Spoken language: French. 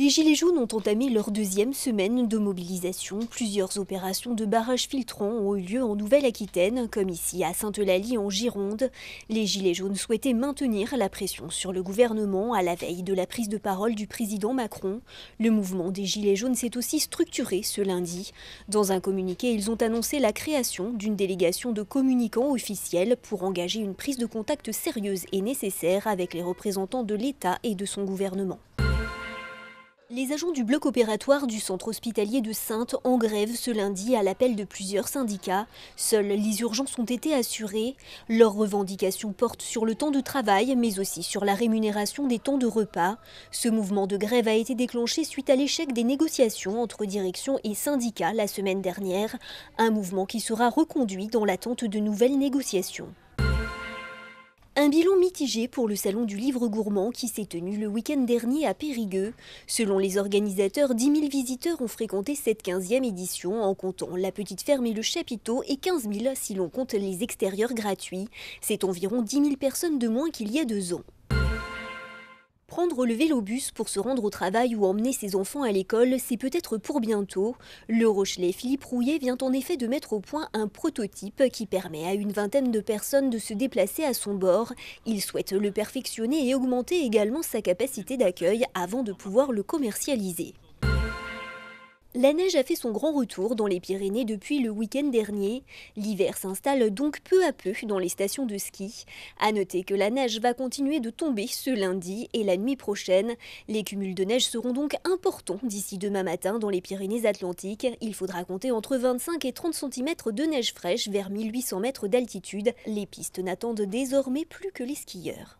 Les Gilets jaunes ont entamé leur deuxième semaine de mobilisation. Plusieurs opérations de barrages filtrants ont eu lieu en Nouvelle-Aquitaine, comme ici à Sainte-Eulalie en Gironde. Les Gilets jaunes souhaitaient maintenir la pression sur le gouvernement à la veille de la prise de parole du président Macron. Le mouvement des Gilets jaunes s'est aussi structuré ce lundi. Dans un communiqué, ils ont annoncé la création d'une délégation de communicants officiels pour engager une prise de contact sérieuse et nécessaire avec les représentants de l'État et de son gouvernement. Les agents du bloc opératoire du centre hospitalier de Sainte en grève ce lundi à l'appel de plusieurs syndicats. Seules les urgences ont été assurées. Leurs revendications portent sur le temps de travail, mais aussi sur la rémunération des temps de repas. Ce mouvement de grève a été déclenché suite à l'échec des négociations entre direction et syndicats la semaine dernière. Un mouvement qui sera reconduit dans l'attente de nouvelles négociations. Un bilan mitigé pour le Salon du Livre Gourmand qui s'est tenu le week-end dernier à Périgueux. Selon les organisateurs, 10 000 visiteurs ont fréquenté cette 15e édition en comptant la petite ferme et le chapiteau et 15 000 si l'on compte les extérieurs gratuits. C'est environ 10 000 personnes de moins qu'il y a deux ans. Prendre le vélo-bus pour se rendre au travail ou emmener ses enfants à l'école, c'est peut-être pour bientôt. Le Rochelet Philippe Rouillet vient en effet de mettre au point un prototype qui permet à une vingtaine de personnes de se déplacer à son bord. Il souhaite le perfectionner et augmenter également sa capacité d'accueil avant de pouvoir le commercialiser. La neige a fait son grand retour dans les Pyrénées depuis le week-end dernier. L'hiver s'installe donc peu à peu dans les stations de ski. À noter que la neige va continuer de tomber ce lundi et la nuit prochaine. Les cumuls de neige seront donc importants d'ici demain matin dans les Pyrénées-Atlantiques. Il faudra compter entre 25 et 30 cm de neige fraîche vers 1800 mètres d'altitude. Les pistes n'attendent désormais plus que les skieurs.